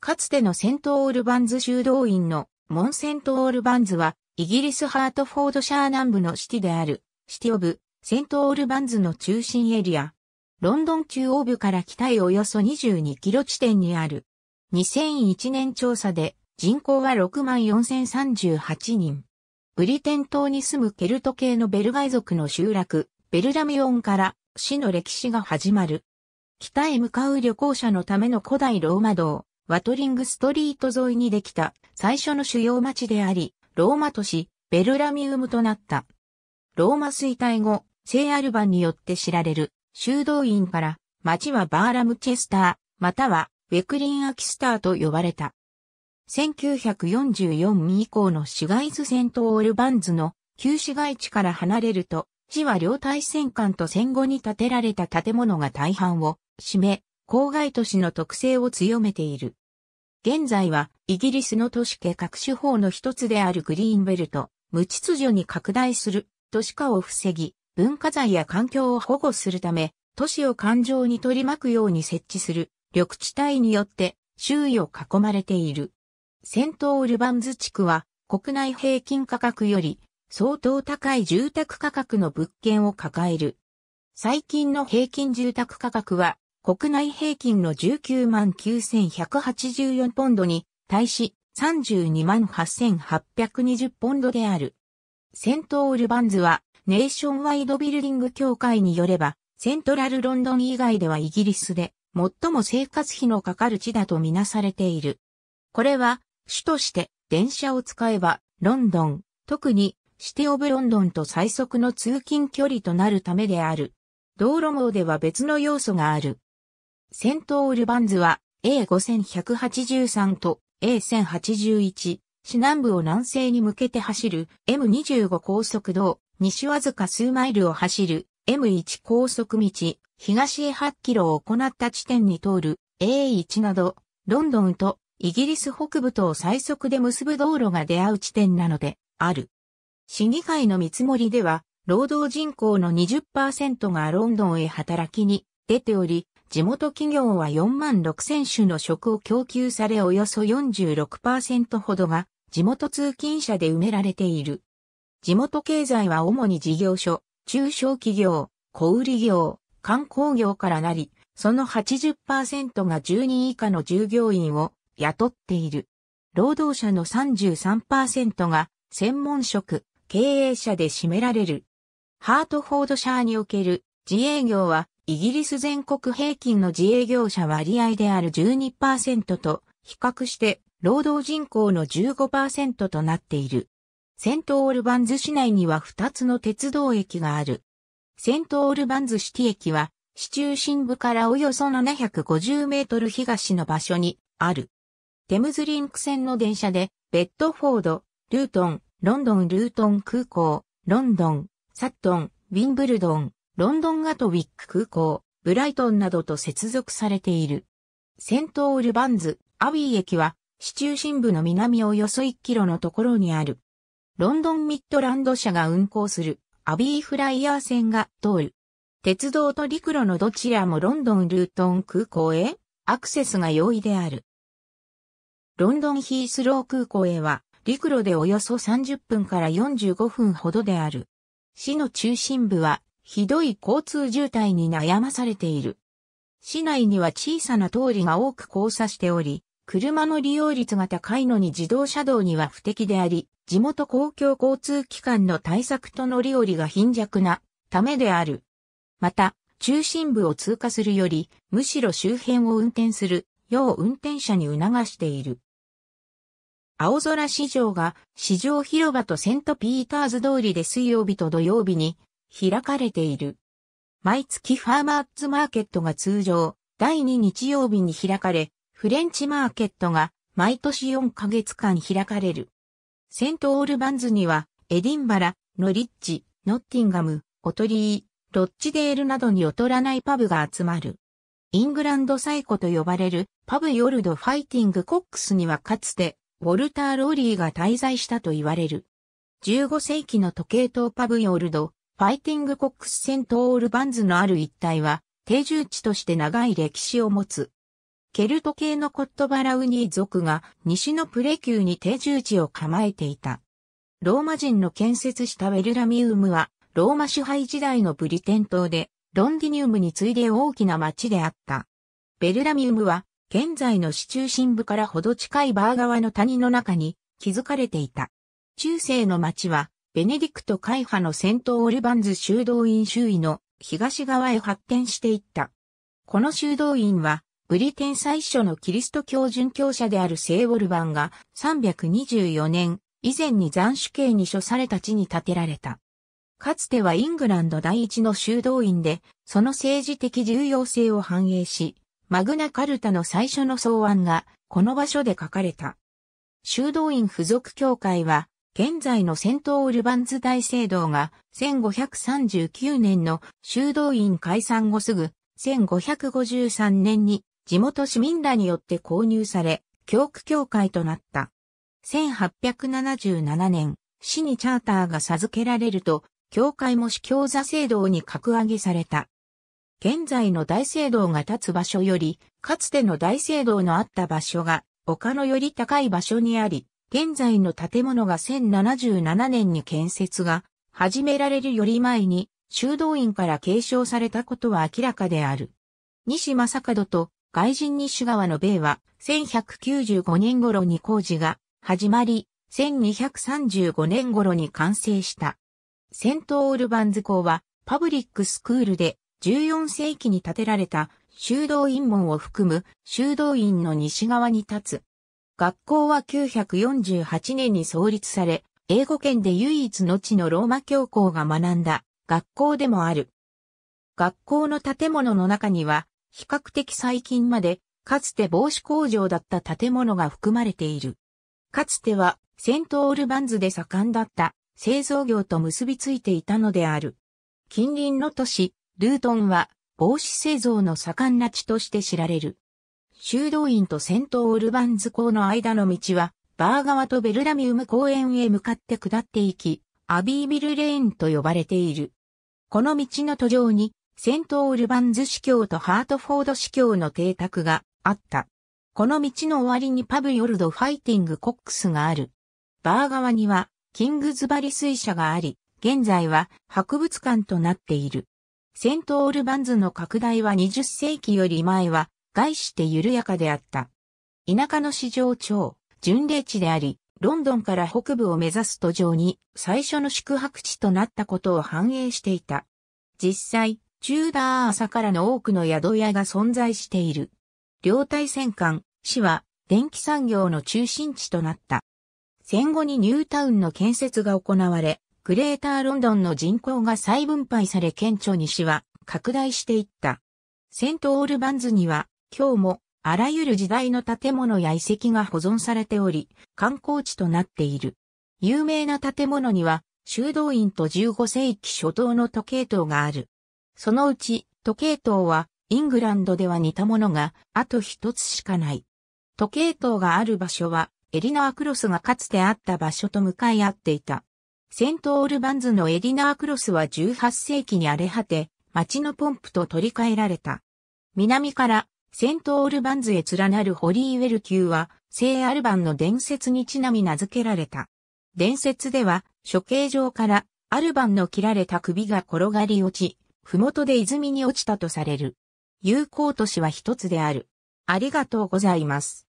かつてのセントオールバンズ修道院のモンセントオールバンズは、イギリスハートフォードシャー南部のシティである、シティオブ、セントオールバンズの中心エリア。ロンドン中央部から北へおよそ22キロ地点にある。2001年調査で人口は64,038人。ブリテン島に住むケルト系のベルガイ族の集落、ベルラミオンから市の歴史が始まる。北へ向かう旅行者のための古代ローマ道、ワトリングストリート沿いにできた最初の主要町であり、ローマ都市、ベルラミウムとなった。ローマ衰退後、聖アルバンによって知られる修道院から町はバーラムチェスター、またはウェクリンアキスターと呼ばれた。1944以降の市街図戦闘オルバンズの旧市街地から離れると、市は両大戦艦と戦後に建てられた建物が大半を占め、郊外都市の特性を強めている。現在はイギリスの都市計画手法の一つであるグリーンベルト、無秩序に拡大する都市化を防ぎ、文化財や環境を保護するため、都市を環状に取り巻くように設置する緑地帯によって周囲を囲まれている。セントルバンズ地区は国内平均価格より相当高い住宅価格の物件を抱える。最近の平均住宅価格は国内平均の19万9184ポンドに対し32万8820ポンドである。セントオールバンズはネーションワイドビルディング協会によれば、セントラルロンドン以外ではイギリスで最も生活費のかかる地だとみなされている。これは、主として電車を使えば、ロンドン、特にシティオブロンドンと最速の通勤距離となるためである。道路網では別の要素がある。戦ールバンズは A5183 と A1081、市南部を南西に向けて走る M25 高速道、西わずか数マイルを走る M1 高速道、東へ8キロを行った地点に通る A1 など、ロンドンとイギリス北部とを最速で結ぶ道路が出会う地点なので、ある。市議会の見積もりでは、労働人口の20%がロンドンへ働きに出ており、地元企業は4万6000種の食を供給されおよそ46%ほどが地元通勤者で埋められている。地元経済は主に事業所、中小企業、小売業、観光業からなり、その80%が10人以下の従業員を雇っている。労働者の33%が専門職、経営者で占められる。ハートフォードシャーにおける自営業はイギリス全国平均の自営業者割合である12%と比較して労働人口の15%となっている。セントオールバンズ市内には2つの鉄道駅がある。セントオールバンズシティ駅は、市中心部からおよそ750メートル東の場所にある。テムズリンク線の電車で、ベッドフォード、ルートン、ロンドンルートン空港、ロンドン、サットン、ウィンブルドン、ロンドンガトウィック空港、ブライトンなどと接続されている。セントールバンズ、アビー駅は、市中心部の南およそ1キロのところにある。ロンドンミッドランド社が運行するアビーフライヤー線が通る。鉄道と陸路のどちらもロンドンルートン空港へアクセスが容易である。ロンドンヒースロー空港へは陸路でおよそ30分から45分ほどである。市の中心部はひどい交通渋滞に悩まされている。市内には小さな通りが多く交差しており、車の利用率が高いのに自動車道には不適であり、地元公共交通機関の対策と乗り降りが貧弱なためである。また、中心部を通過するより、むしろ周辺を運転するよう運転者に促している。青空市場が市場広場とセントピーターズ通りで水曜日と土曜日に開かれている。毎月ファーマーズマーケットが通常、第2日曜日に開かれ、フレンチマーケットが毎年4ヶ月間開かれる。セントオールバンズには、エディンバラ、ノリッチ、ノッティンガム、オトリー、ロッチデールなどに劣らないパブが集まる。イングランド最古と呼ばれるパブヨルドファイティングコックスにはかつてウォルター・ローリーが滞在したと言われる。15世紀の時計塔パブヨルドファイティングコックス戦トオールバンズのある一帯は、定住地として長い歴史を持つ。ケルト系のコットバラウニー族が西のプレ級に定住地を構えていた。ローマ人の建設したウェルラミウムは、ローマ支配時代のブリテン島で、ロンディニウムに次いで大きな町であった。ベルラミウムは、現在の市中心部からほど近いバー側の谷の中に築かれていた。中世の町は、ベネディクト会派の戦闘オルバンズ修道院周囲の東側へ発展していった。この修道院は、ブリテン最初のキリスト教殉教者である聖オルバンが324年以前に斬首刑に処された地に建てられた。かつてはイングランド第一の修道院で、その政治的重要性を反映し、マグナカルタの最初の草案が、この場所で書かれた。修道院付属教会は、現在のセントオールバンズ大聖堂が1539年の修道院解散後すぐ1553年に地元市民らによって購入され、教区教会となった。1877年、市にチャーターが授けられると、教会も市教座聖堂に格上げされた。現在の大聖堂が立つ場所より、かつての大聖堂のあった場所が、丘のより高い場所にあり、現在の建物が1077年に建設が始められるより前に修道院から継承されたことは明らかである。西正門と外人西川の米は1195年頃に工事が始まり、1235年頃に完成した。セントオールバンズ校はパブリックスクールで14世紀に建てられた修道院門を含む修道院の西側に立つ学校は948年に創立され、英語圏で唯一の地のローマ教皇が学んだ学校でもある。学校の建物の中には、比較的最近まで、かつて帽子工場だった建物が含まれている。かつては、セントオールバンズで盛んだった製造業と結びついていたのである。近隣の都市、ルートンは帽子製造の盛んな地として知られる。修道院と戦闘オルバンズ港の間の道は、バー川とベルダミウム公園へ向かって下っていき、アビービルレーンと呼ばれている。この道の途上に、セントオルバンズ司教とハートフォード司教の邸宅があった。この道の終わりにパブヨルドファイティングコックスがある。バー側には、キングズバリ水車があり、現在は博物館となっている。セントオルバンズの拡大は20世紀より前は概して緩やかであった。田舎の市場町、巡礼地であり、ロンドンから北部を目指す途上に最初の宿泊地となったことを反映していた。実際、チューダー朝からの多くの宿屋が存在している。両大戦艦、市は電気産業の中心地となった。戦後にニュータウンの建設が行われ、グレーターロンドンの人口が再分配され顕著に市は拡大していった。セントオールバンズには今日もあらゆる時代の建物や遺跡が保存されており、観光地となっている。有名な建物には、修道院と15世紀初頭の時計塔がある。そのうち、時計塔は、イングランドでは似たものが、あと一つしかない。時計塔がある場所は、エリナークロスがかつてあった場所と向かい合っていた。セントオールバンズのエリナークロスは18世紀に荒れ果て、町のポンプと取り替えられた。南からセントオールバンズへ連なるホリーウェル級は、聖アルバンの伝説にちなみ名付けられた。伝説では、処刑場からアルバンの切られた首が転がり落ち、麓で泉に落ちたとされる。有効都市は一つである。ありがとうございます。